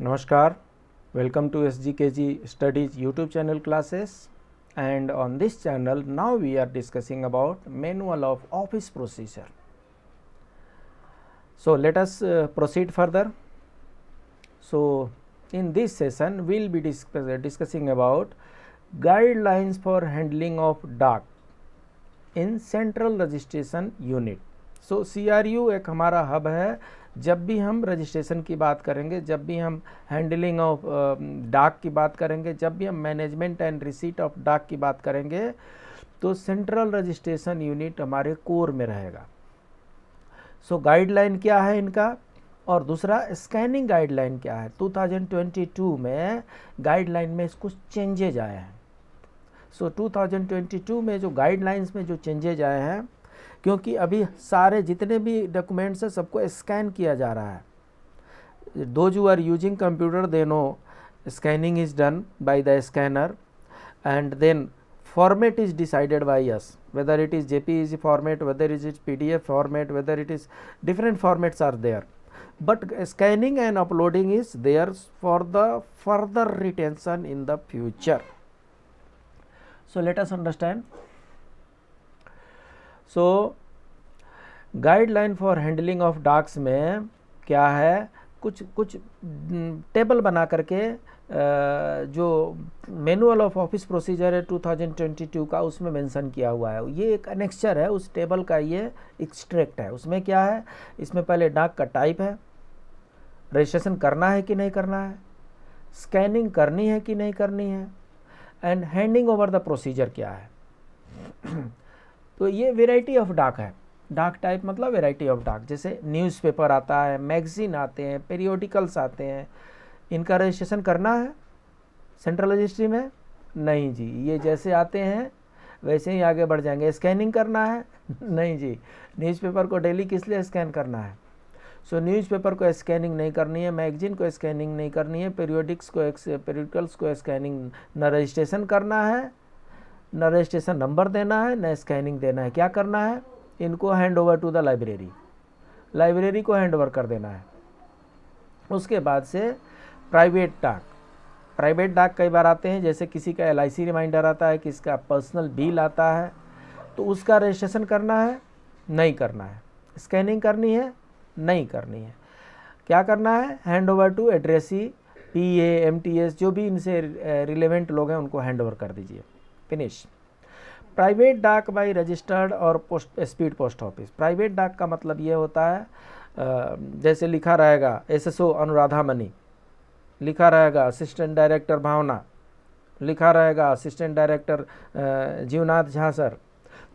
नमस्कार welcome to S G K G studies YouTube channel classes and on this channel now we are discussing about manual of office procedure so let us proceed further so in this session we'll be discussing about guidelines for handling of dak in central registration unit so C R U एक हमारा hub है जब भी हम registration की बात करेंगे जब भी हम हैंडलिंग ऑफ uh, डाक की बात करेंगे जब भी हम मैनेजमेंट एंड रिसीट ऑफ डाक की बात करेंगे तो सेंट्रल रजिस्ट्रेशन यूनिट हमारे कोर में रहेगा सो so, गाइडलाइन क्या है इनका और दूसरा स्कैनिंग गाइडलाइन क्या है 2022 में गाइडलाइन में कुछ चेंजेज आए हैं सो so, 2022 में जो गाइडलाइंस में जो चेंजेज आए हैं क्योंकि अभी सारे जितने भी डॉक्यूमेंट्स हैं सबको स्कैन किया जा रहा है though you are using computer they know scanning is done by the scanner and then format is decided by yes whether it is J format whether is it P format whether it is different formats are there but scanning and uploading is there for the further retention in the future so let us understand so guideline for handling of daks में क्या है कुछ कुछ table बना करके जो manual of office procedure है 2022 का उसमें मेंशन किया हुआ है ये एक अनेक्चर है उस टेबल का ये एक्सट्रैक्ट है उसमें क्या है इसमें पहले डाक का टाइप है रजिस्ट्रेशन करना है कि नहीं करना है स्कैनिंग करनी है कि नहीं करनी है and handing over the procedure क्या है तो ये वेराइटी ऑफ डाक है डाक टाइप मतलब वेराइटी ऑफ डाक जैसे न्यूज़पेपर आता है मैगज़ीन आते हैं पेरियोडिकल्स आते हैं इनका रजिस्ट्रेशन करना है सेंट्रल रजिस्ट्री में नहीं जी ये जैसे आते हैं वैसे ही आगे बढ़ जाएंगे स्कैनिंग करना है नहीं जी न्यूज़पेपर को डेली किस लिए स्कैन करना है सो so, न्यूज़पेपर को स्कैनिंग नहीं करनी है मैगजीन को स्कैनिंग नहीं करनी है पेरियोडिक्स को पेरियोडिकल्स को स्कैनिंग न रजिस्ट्रेशन करना है न रजिस्ट्रेशन नंबर देना है न स्कैनिंग देना है क्या करना है इनको hand over to the library library को हैंड ओवर कर देना है उसके बाद से प्राइवेट डाक प्राइवेट डाक कई बार आते हैं जैसे किसी का एल रिमाइंडर आता है किसका पर्सनल बिल आता है तो उसका रजिस्ट्रेशन करना है नहीं करना है स्कैनिंग करनी है नहीं करनी है क्या करना है hand over to addressee P A M T S जो भी इनसे रिलेवेंट लोग हैं उनको हैंड ओवर कर दीजिए finish private dak by registered और post speed post office private dak का मतलब ये होता है जैसे लिखा रहेगा एसएसओ अनुराधा मनी लिखा रहेगा असिस्टेंट डायरेक्टर भावना लिखा रहेगा assistant director Jeevnath Jha sir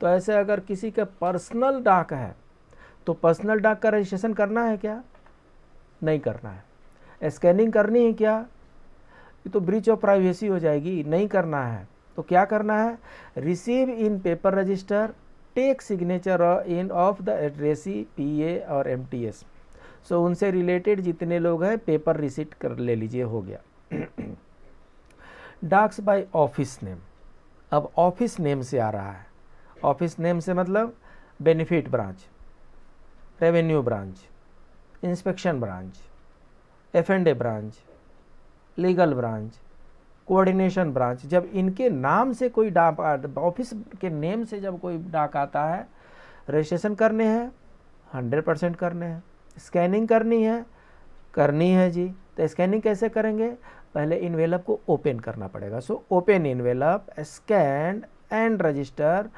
तो ऐसे अगर किसी का पर्सनल डाक है तो पर्सनल डाक का रजिस्ट्रेशन करना है क्या नहीं करना है स्कैनिंग करनी है क्या ये तो ब्रीच ऑफ प्राइवेसी हो जाएगी नहीं करना है तो क्या करना है receive in paper register take signature in of the addressee P A और एम टी एस सो उनसे रिलेटेड जितने लोग हैं पेपर रिसीट कर ले लीजिए हो गया डाक्स बाय ऑफिस नेम अब ऑफिस नेम से आ रहा है ऑफिस नेम से मतलब benefit branch revenue branch inspection branch F and A branch legal branch coordination branch जब इनके नाम से कोई डाक ऑफिस के नेम से जब कोई डाक आता है रजिस्ट्रेशन करने हैं हंड्रेड परसेंट करने हैं स्कैनिंग करनी है करनी है जी तो स्कैनिंग कैसे करेंगे पहले इनवेलप को ओपन करना पड़ेगा so open envelope scan and register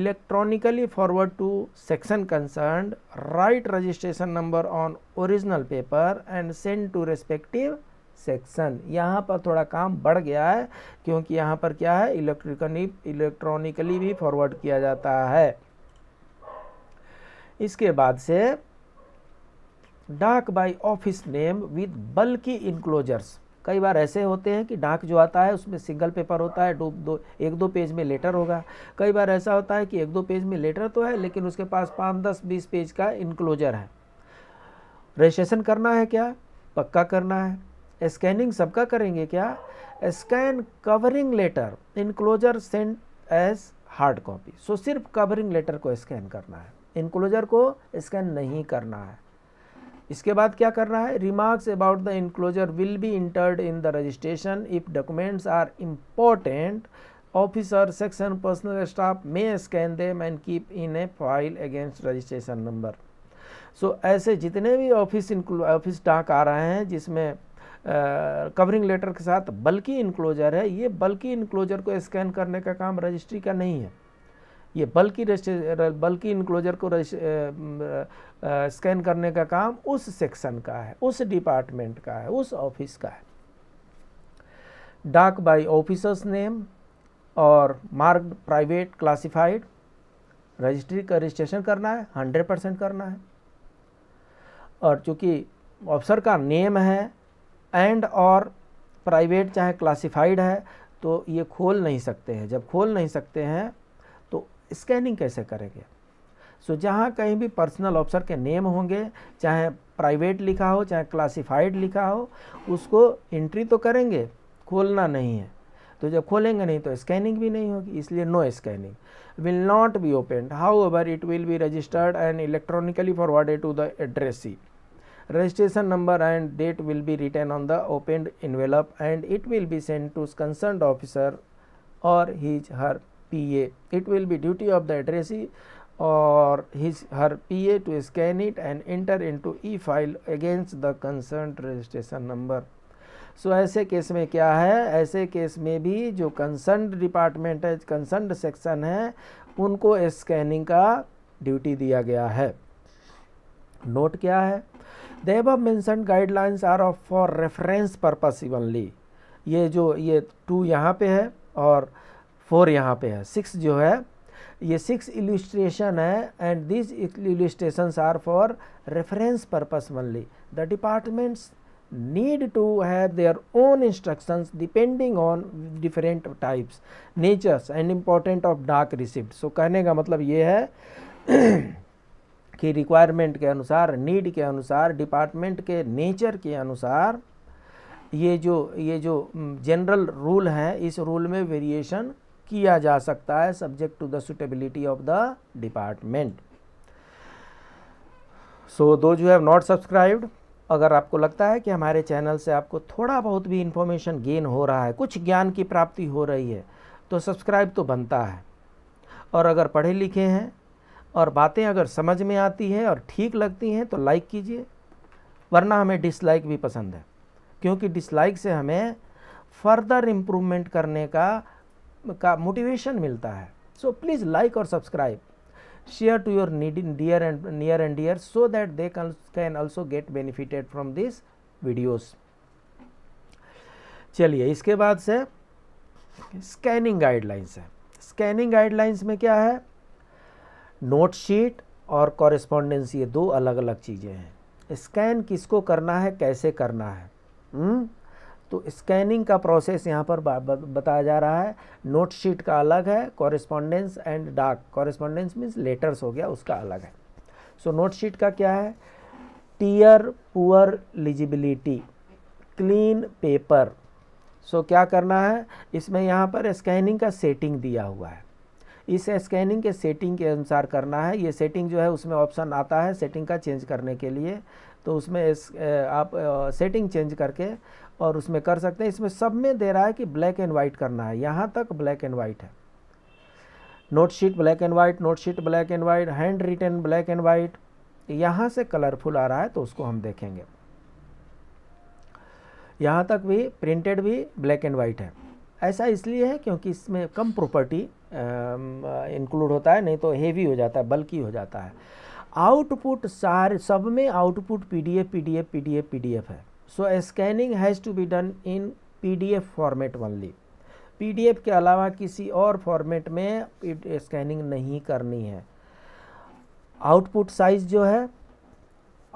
electronically forward to section concern right registration number on original paper and send to respective section यहाँ पर थोड़ा काम बढ़ गया है क्योंकि यहाँ पर क्या है इलेक्ट्रिकली इलेक्ट्रॉनिकली भी फॉरवर्ड किया जाता है इसके बाद से dak by office name with बल्कि इनक्लोजर्स कई बार ऐसे होते हैं कि डाक जो आता है उसमें सिंगल पेपर होता है दो दो एक दो पेज में लेटर होगा कई बार ऐसा होता है कि एक दो पेज में लेटर तो है लेकिन उसके पास पाँच दस बीस पेज का इनक्लोजर है रजिस्ट्रेशन करना है क्या पक्का करना है स्कैनिंग सबका करेंगे क्या scan covering letter enclosure sent as hard copy so सिर्फ कवरिंग लेटर को स्कैन करना है इनक्लोजर को स्कैन नहीं करना है इसके बाद क्या करना है remarks about the enclosure will be entered in the registration if documents are important officer section personal staff may scan them and keep in a file against registration number so ऐसे जितने भी ऑफिस ऑफिस डाक आ रहे हैं जिसमें covering letter के साथ बल्कि इनक्लोजर है ये बल्कि इनक्लोजर को स्कैन करने का काम रजिस्ट्री का नहीं है ये बल्कि बल्कि इनक्लोजर को स्कैन करने का काम उस सेक्शन का है उस डिपार्टमेंट का है उस ऑफिस का है डाक बाय ऑफिसर्स नेम और मार्क प्राइवेट क्लासिफाइड रजिस्ट्री का रजिस्ट्रेशन करना है हंड्रेड परसेंट करना है और चूँकि ऑफिसर का नेम है एंड और प्राइवेट चाहे क्लासिफाइड है तो ये खोल नहीं सकते हैं जब खोल नहीं सकते हैं तो स्कैनिंग कैसे करेंगे सो so, जहाँ कहीं भी पर्सनल ऑफिसर के नेम होंगे चाहे प्राइवेट लिखा हो चाहे क्लासिफाइड लिखा हो उसको एंट्री तो करेंगे खोलना नहीं है तो जब खोलेंगे नहीं तो स्कैनिंग भी नहीं होगी इसलिए no scanning will not be opened however it will be registered and electronically forwarded to the addressee registration number and date will be written on the opened envelope and it will be sent to concerned officer or his her PA. It will be duty of the addressee or his her PA to scan it and enter into e-file against the concerned registration number. So so, ऐसे केस में क्या है ऐसे केस में भी जो कंसर्न डिपार्टमेंट है कंसर्न सेक्शन है उनको स्कैनिंग का ड्यूटी दिया गया है नोट क्या है they have mention guidelines are of for reference purpose evenly ये जो ये टू यहाँ पे है और फोर यहाँ पे है सिक्स जो है ये सिक्स इलिस्ट्रेशन है and this illustrations are for reference purpose only the departments need to have their own instructions depending on different types natures and important of dak receipt so कहने का मतलब ये है की रिक्वायरमेंट के अनुसार नीड के अनुसार डिपार्टमेंट के नेचर के अनुसार ये जो ये जो जनरल रूल हैं इस रूल में वेरिएशन किया जा सकता है subject to the suitability of the department so though जो हैव नॉट सब्सक्राइब्ड अगर आपको लगता है कि हमारे चैनल से आपको थोड़ा बहुत भी इन्फॉर्मेशन गेन हो रहा है कुछ ज्ञान की प्राप्ति हो रही है तो सब्सक्राइब तो बनता है और अगर पढ़े लिखे हैं और बातें अगर समझ में आती हैं और ठीक लगती हैं तो लाइक कीजिए वरना हमें डिसलाइक भी पसंद है क्योंकि डिसलाइक से हमें फर्दर इम्प्रूवमेंट करने का का मोटिवेशन मिलता है सो प्लीज़ लाइक और subscribe share to your dear and near and dear so that they can also get benefited from this videos चलिए इसके बाद से स्कैनिंग गाइडलाइंस है स्कैनिंग गाइडलाइंस में क्या है नोट शीट और कॉरेस्पॉन्डेंस ये दो अलग अलग चीज़ें हैं स्कैन किसको करना है कैसे करना है हुँ? हम्म? तो स्कैनिंग का प्रोसेस यहाँ पर बताया जा रहा है नोट शीट का अलग है कॉरेस्पॉन्डेंस एंड डाक कॉरेस्पॉन्डेंस मीन्स लेटर्स हो गया उसका अलग है सो so, नोट शीट का क्या है tear poor legibility clean paper so क्या करना है इसमें यहाँ पर स्कैनिंग का सेटिंग दिया हुआ है इस स्कैनिंग के सेटिंग के अनुसार करना है ये सेटिंग जो है उसमें ऑप्शन आता है सेटिंग का चेंज करने के लिए तो उसमें इस, आप सेटिंग चेंज करके और उसमें कर सकते हैं इसमें सब में दे रहा है कि ब्लैक एंड वाइट करना है यहाँ तक ब्लैक एंड वाइट है note sheet black and white note sheet black and white hand written black and white यहाँ से कलरफुल आ रहा है तो उसको हम देखेंगे यहाँ तक भी प्रिंटेड भी ब्लैक एंड वाइट है ऐसा इसलिए है क्योंकि इसमें कम प्रॉपर्टी इंक्लूड होता है नहीं तो हेवी हो जाता है बल्कि हो जाता है आउटपुट सारे सब में output PDF PDF PDF PDF है so scanning has to be done in PDF format only PDF के अलावा किसी और फॉर्मेट में स्कैनिंग नहीं करनी है आउटपुट साइज़ जो है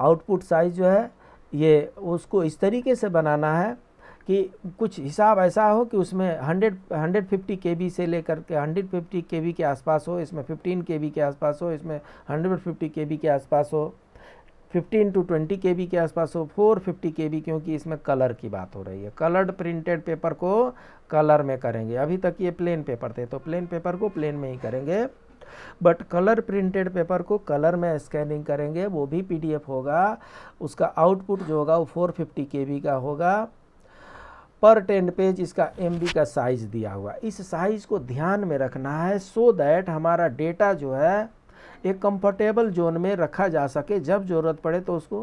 आउटपुट साइज़ जो है ये उसको इस तरीके से बनाना है कि कुछ हिसाब ऐसा हो कि उसमें 100 150 के से लेकर के 150 के के आसपास हो इसमें 15 के के आसपास हो इसमें 150 के के आसपास हो 15 टू 20 के के आसपास हो 450 के क्योंकि इसमें कलर की बात हो रही है कलर्ड प्रिंटेड पेपर को कलर में करेंगे अभी तक ये प्लेन पेपर थे तो प्लेन पेपर को प्लेन में ही करेंगे बट कलर प्रिंटेड पेपर को कलर में स्कैनिंग करेंगे वो भी पीडीएफ होगा उसका आउटपुट जो होगा वो 450 केबी का होगा पर टेन पेज इसका एम का साइज़ दिया हुआ इस साइज़ को ध्यान में रखना है सो so दैट हमारा डेटा जो है एक कंफर्टेबल जोन में रखा जा सके जब ज़रूरत पड़े तो उसको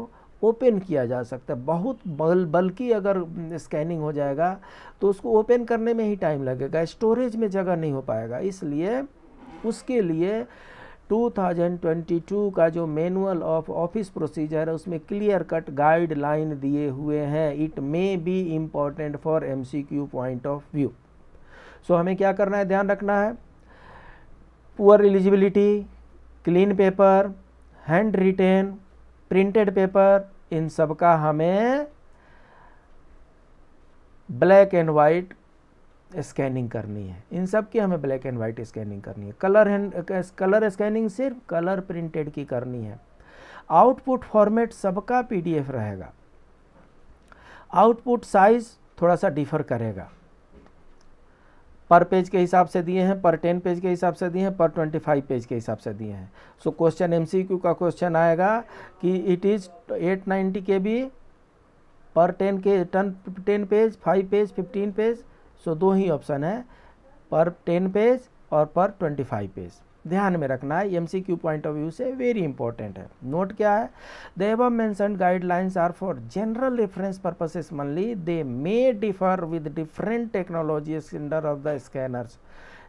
ओपन किया जा सकता है बहुत बल बल्कि अगर स्कैनिंग हो जाएगा तो उसको ओपन करने में ही टाइम लगेगा स्टोरेज में जगह नहीं हो पाएगा इसलिए उसके लिए 2022 का जो मैनुअल ऑफ ऑफिस प्रोसीजर है उसमें क्लियर कट गाइडलाइन दिए हुए हैं it may be important for MCQ point of view so हमें क्या करना है ध्यान रखना है poor eligibility clean paper hand written printed paper इन सब का हमें ब्लैक एंड वाइट स्कैनिंग करनी है इन सब की हमें ब्लैक एंड वाइट स्कैनिंग करनी है कलर हैंड कलर स्कैनिंग सिर्फ कलर प्रिंटेड की करनी है आउटपुट फॉर्मेट सबका पीडीएफ रहेगा आउटपुट साइज थोड़ा सा डिफर करेगा पर पेज के हिसाब से दिए हैं पर टेन पेज के हिसाब से दिए हैं पर ट्वेंटी फाइव पेज के हिसाब से दिए हैं सो क्वेश्चन एम का क्वेश्चन आएगा कि it is at ninety K B पर ten K ton ten page five page fifteen page so दो ही ऑप्शन है पर टेन पेज और पर ट्वेंटी फाइव पेज ध्यान में रखना है M C Q point of view से वेरी इंपॉर्टेंट है नोट क्या है the above mentioned guidelines are for general reference purposes mainly they may differ with different technology cinder of the scanners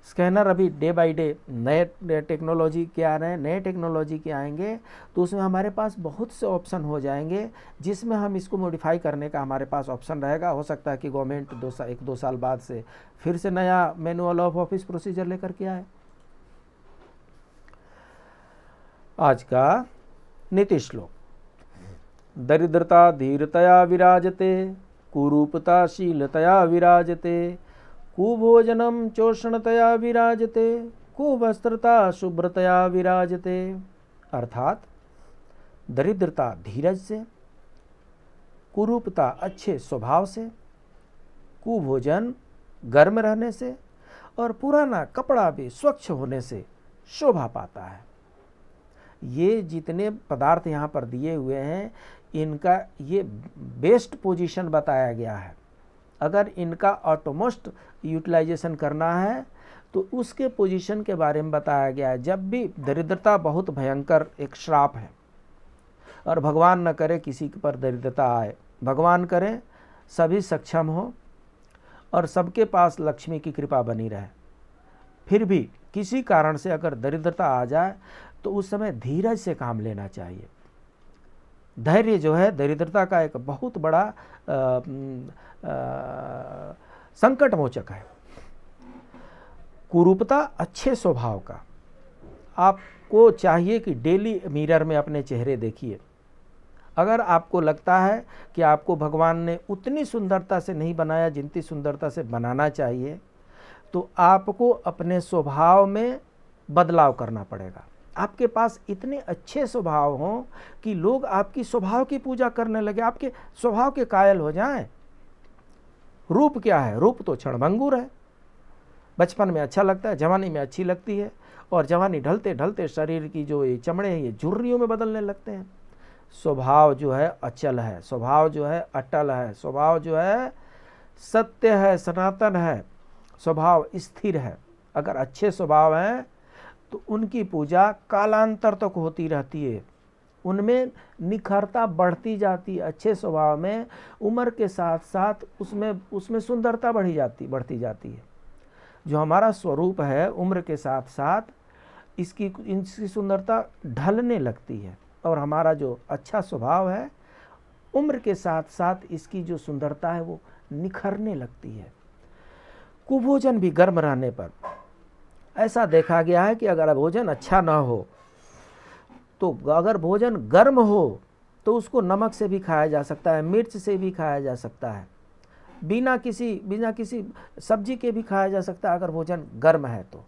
scanner अभी day by day नए technology के आ रहे हैं नए टेक्नोलॉजी के आएंगे तो उसमें हमारे पास बहुत से ऑप्शन हो जाएंगे जिसमें हम इसको मॉडिफाई करने का हमारे पास ऑप्शन रहेगा हो सकता है कि गवर्नमेंट दो साल एक दो साल बाद से फिर से नया मैनुअल ऑफ ऑफिस प्रोसीजर लेकर के आए आज का नीति श्लोक दरिद्रता धीरतया विराजते कुरूपता शीलतया विराजते कुभोजनम चोषणतया विराजते कुवस्त्रता शुभ्रतया विराजते अर्थात दरिद्रता धीरज से कुरूपता अच्छे स्वभाव से कुभोजन गर्म रहने से और पुराना कपड़ा भी स्वच्छ होने से शोभा पाता है ये जितने पदार्थ यहाँ पर दिए हुए हैं इनका ये बेस्ट पोजीशन बताया गया है अगर इनका ऑटोमोस्ट यूटिलाइजेशन करना है तो उसके पोजीशन के बारे में बताया गया है जब भी दरिद्रता बहुत भयंकर एक श्राप है और भगवान न करे किसी के पर दरिद्रता आए भगवान करें सभी सक्षम हो और सबके पास लक्ष्मी की कृपा बनी रहे फिर भी किसी कारण से अगर दरिद्रता आ जाए तो उस समय धीरज से काम लेना चाहिए धैर्य जो है दरिद्रता का एक बहुत बड़ा संकट मोचक है कुरूपता अच्छे स्वभाव का आपको चाहिए कि डेली मिरर में अपने चेहरे देखिए अगर आपको लगता है कि आपको भगवान ने उतनी सुंदरता से नहीं बनाया जितनी सुंदरता से बनाना चाहिए तो आपको अपने स्वभाव में बदलाव करना पड़ेगा आपके पास इतने अच्छे स्वभाव हों कि लोग आपकी स्वभाव की पूजा करने लगे आपके स्वभाव के कायल हो जाएं रूप क्या है रूप तो क्षणभंगुर है बचपन में अच्छा लगता है जवानी में अच्छी लगती है और जवानी ढलते ढलते शरीर की जो ये चमड़े हैं ये झुर्रियों में बदलने लगते हैं स्वभाव जो है अचल है स्वभाव जो है अटल है स्वभाव जो है सत्य है सनातन है स्वभाव स्थिर है अगर अच्छे स्वभाव हैं तो उनकी पूजा कालांतर तक होती रहती है उनमें निखरता बढ़ती जाती अच्छे स्वभाव में उम्र के साथ साथ उसमें उसमें सुंदरता बढ़ी जाती बढ़ती जाती है जो हमारा स्वरूप है उम्र के साथ साथ इसकी इसकी सुंदरता ढलने लगती है और हमारा जो अच्छा स्वभाव है उम्र के साथ साथ इसकी जो सुंदरता है वो निखरने लगती है कुभोजन भी गर्म रहने पर ऐसा देखा गया है कि अगर भोजन अच्छा ना हो तो अगर भोजन गर्म हो तो उसको नमक से भी खाया जा सकता है मिर्च से भी खाया जा सकता है बिना किसी बिना किसी सब्जी के भी खाया जा सकता है अगर भोजन गर्म है तो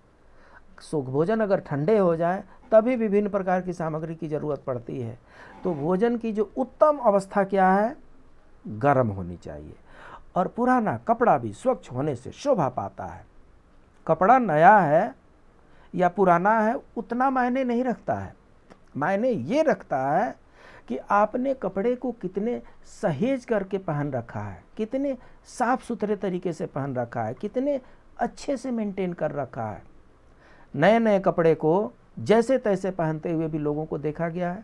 सुख भोजन अगर ठंडे हो जाए तभी विभिन्न प्रकार की सामग्री की ज़रूरत पड़ती है तो भोजन की जो उत्तम अवस्था क्या है गर्म होनी चाहिए और पुराना कपड़ा भी स्वच्छ होने से शोभा पाता है कपड़ा नया है या पुराना है उतना मायने नहीं रखता है मायने ये रखता है कि आपने कपड़े को कितने सहेज करके पहन रखा है कितने साफ सुथरे तरीके से पहन रखा है कितने अच्छे से मेंटेन कर रखा है नए नए कपड़े को जैसे तैसे पहनते हुए भी लोगों को देखा गया है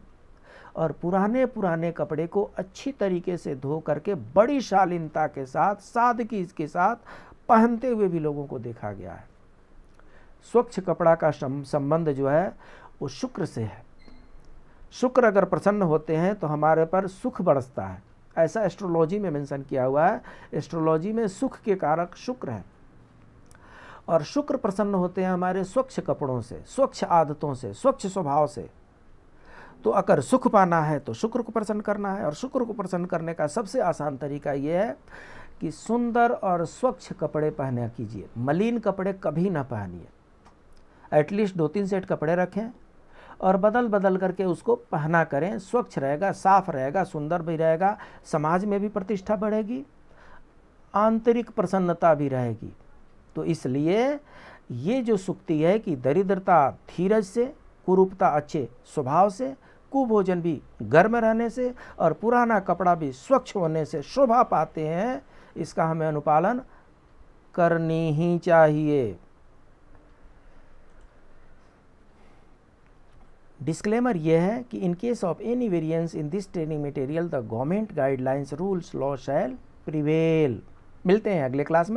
और पुराने पुराने कपड़े को अच्छी तरीके से धो करके बड़ी शालीनता के साथ सादगी के साथ पहनते हुए भी लोगों को देखा गया है स्वच्छ कपड़ा का संबंध जो है वो शुक्र से है शुक्र अगर प्रसन्न होते हैं तो हमारे पर सुख बरसता है ऐसा एस्ट्रोलॉजी में मेंशन किया हुआ है एस्ट्रोलॉजी में सुख के कारक शुक्र है और शुक्र प्रसन्न होते हैं हमारे स्वच्छ कपड़ों से स्वच्छ आदतों से स्वच्छ स्वभाव से तो अगर सुख पाना है तो शुक्र को प्रसन्न करना है और शुक्र को प्रसन्न करने का सबसे आसान तरीका ये है कि सुंदर और स्वच्छ कपड़े पहने कीजिए मलिन कपड़े कभी ना पहनिए एटलीस्ट दो तीन सेट कपड़े रखें और बदल बदल करके उसको पहना करें स्वच्छ रहेगा साफ रहेगा सुंदर भी रहेगा समाज में भी प्रतिष्ठा बढ़ेगी आंतरिक प्रसन्नता भी रहेगी तो इसलिए ये जो सुक्ति है कि दरिद्रता धीरज से कुरूपता अच्छे स्वभाव से कुभोजन भी गर्म रहने से और पुराना कपड़ा भी स्वच्छ होने से शोभा पाते हैं इसका हमें अनुपालन करनी ही चाहिए डिस्क्लेमर यह है कि in case of any variance in this training material the government guidelines rules law shall prevail मिलते हैं अगले क्लास में